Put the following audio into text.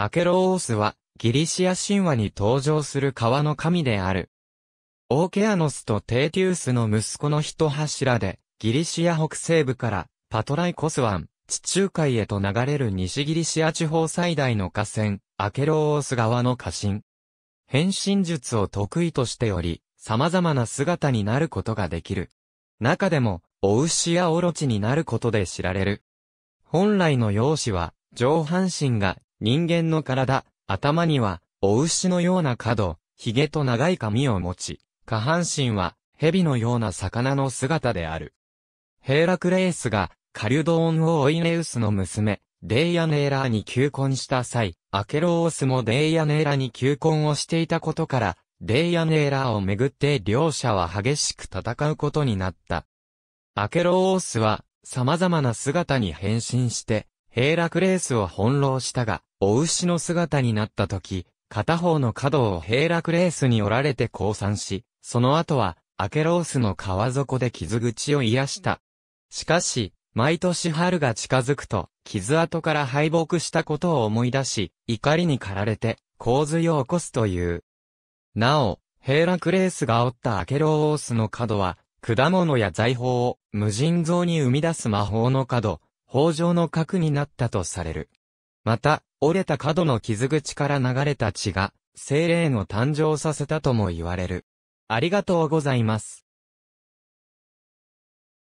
アケロオースは、ギリシア神話に登場する川の神である。オーケアノスとテーティウスの息子の一柱で、ギリシア北西部から、パトライコス湾、地中海へと流れる西ギリシア地方最大の河川、アケロオース川の河神。変身術を得意としており、様々な姿になることができる。中でも、お牛やオロチになることで知られる。本来の容姿は、上半身が人間の体、頭には、お牛のような角、髭と長い髪を持ち、下半身は、蛇のような魚の姿である。ヘーラクレースが、カリュドーンをオイネウスの娘、デイアネーラーに求婚した際、アケロオスもデイアネーラーに求婚をしていたことから、デイアネーラーをめぐって両者は激しく戦うことになった。アケロオスは、様々な姿に変身して、ヘーラクレースを翻弄したが、お牛の姿になった時、片方の角をヘイラクレースに折られて降参し、その後は、アケロースの川底で傷口を癒した。しかし、毎年春が近づくと、傷跡から敗北したことを思い出し、怒りに駆られて、洪水を起こすという。なお、ヘイラクレースが折ったアケロースの角は、果物や財宝を無尽蔵に生み出す魔法の角、法上の核になったとされる。また、折れた角の傷口から流れた血が、精霊を誕生させたとも言われる。ありがとうございます。